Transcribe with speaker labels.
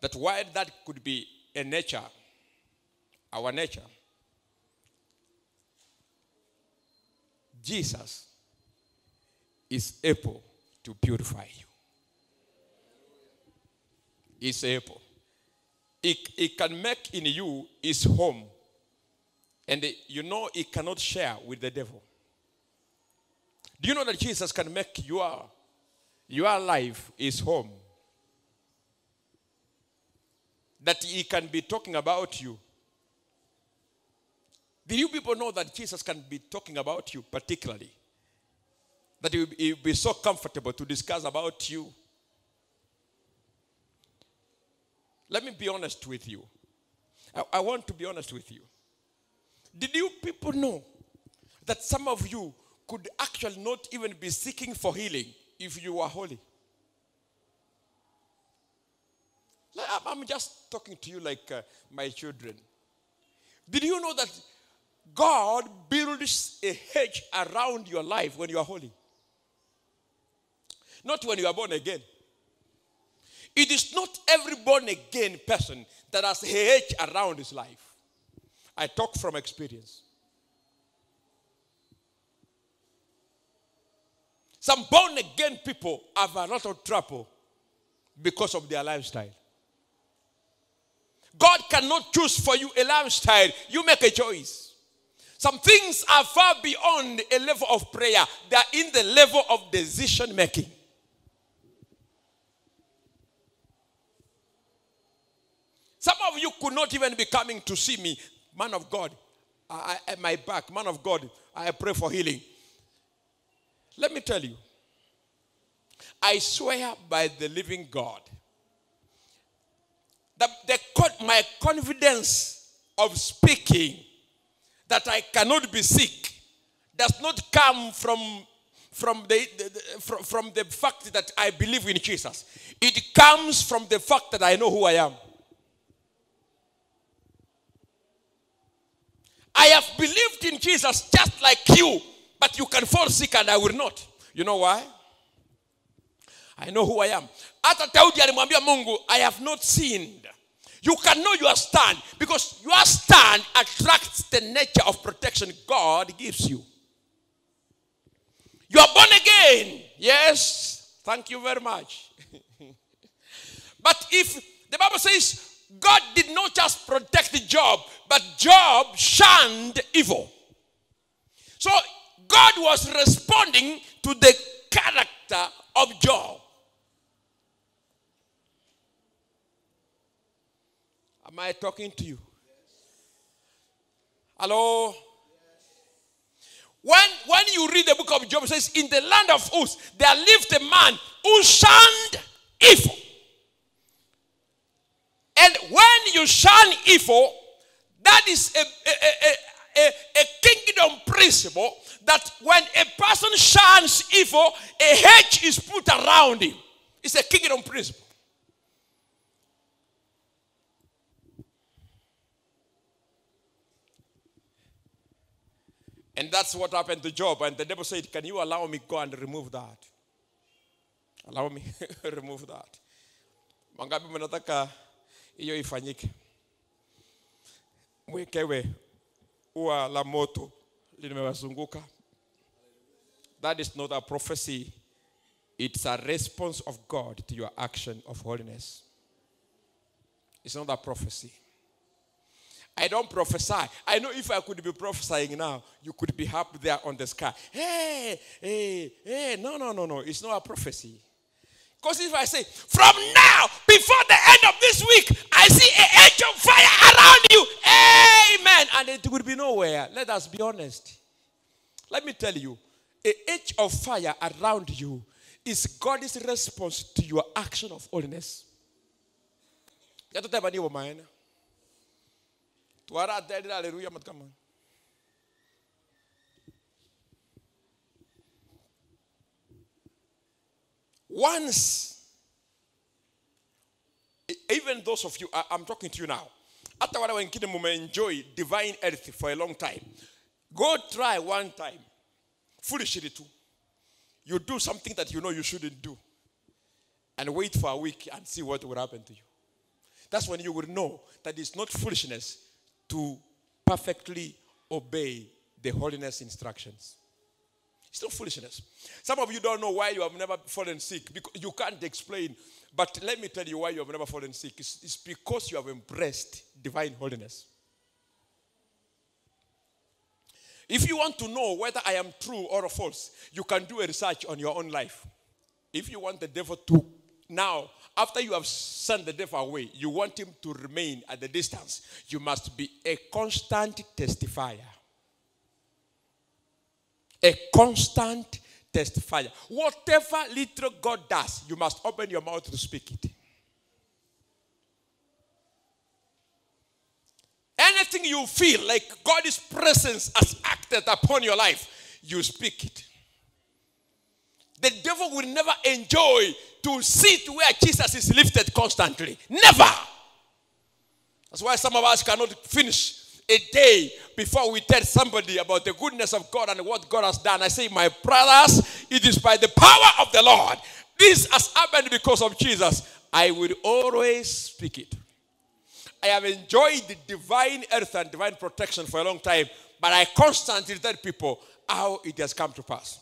Speaker 1: that while that could be a nature, our nature, Jesus is able to purify you. He's able. It, it can make in you his home. And uh, you know it cannot share with the devil. Do you know that Jesus can make your, your life his home? that he can be talking about you. Do you people know that Jesus can be talking about you particularly? That he will be so comfortable to discuss about you. Let me be honest with you. I, I want to be honest with you. Did you people know that some of you could actually not even be seeking for healing if you were holy? I'm just talking to you like uh, my children. Did you know that God builds a hedge around your life when you are holy? Not when you are born again. It is not every born again person that has a hedge around his life. I talk from experience. Some born again people have a lot of trouble because of their lifestyle. God cannot choose for you a lifestyle. You make a choice. Some things are far beyond a level of prayer, they are in the level of decision making. Some of you could not even be coming to see me, man of God. I, I, my back, man of God, I pray for healing. Let me tell you, I swear by the living God. The, the my confidence of speaking that I cannot be sick does not come from, from, the, the from, from the fact that I believe in Jesus. It comes from the fact that I know who I am. I have believed in Jesus just like you, but you can fall sick and I will not. You know why? I know who I am. I have not sinned. You can know your stand because your stand attracts the nature of protection God gives you. You are born again. Yes. Thank you very much. but if the Bible says God did not just protect Job, but Job shunned evil. So God was responding to the character of Job. Am I talking to you? Hello? When, when you read the book of Job, it says, In the land of Uz, there lived a man who shunned evil. And when you shun evil, that is a, a, a, a, kingdom principle that when a person shuns evil, a hedge is put around him. It's a kingdom principle. And that's what happened to Job. And the devil said, Can you allow me go and remove that? Allow me remove that. Mangapi mnataka iyo ifanyike? Mwekewe ua la moto limewazunguka. That is not a prophecy. It's a response of God to your action of holiness. It's not a prophecy. I don't prophesy. I know if I could be prophesying now, you could be up there on the sky. Hey, hey, hey, no, no, no, no. It's not a prophecy. Because if I say, from now, before the end of this week, I see an edge of fire around you. Amen. And it would be nowhere. Let us be honest. Let me tell you, an edge of fire around you is God's response to your action of holiness. तुम्हारा अध्ययन hallelujah मत कम Once, even those of you, I, I'm talking to you now. After what I went kingdom, enjoy divine earth for a long time. Go try one time. Foolishly too. You do something that you know you shouldn't do. And wait for a week and see what will happen to you. That's when you will know that it's not foolishness, to perfectly obey the holiness instructions. It's not foolishness. Some of you don't know why you have never fallen sick. Because you can't explain. But let me tell you why you have never fallen sick. It's, it's because you have embraced divine holiness. If you want to know whether I am true or false, you can do a research on your own life. If you want the devil to now, after you have sent the devil away, you want him to remain at the distance. You must be a constant testifier. A constant testifier. Whatever little God does, you must open your mouth to speak it. Anything you feel like God's presence has acted upon your life, you speak it. The devil will never enjoy to sit where Jesus is lifted constantly. Never. That's why some of us cannot finish a day before we tell somebody about the goodness of God and what God has done. I say, my brothers, it is by the power of the Lord. This has happened because of Jesus. I will always speak it. I have enjoyed the divine earth and divine protection for a long time, but I constantly tell people how it has come to pass.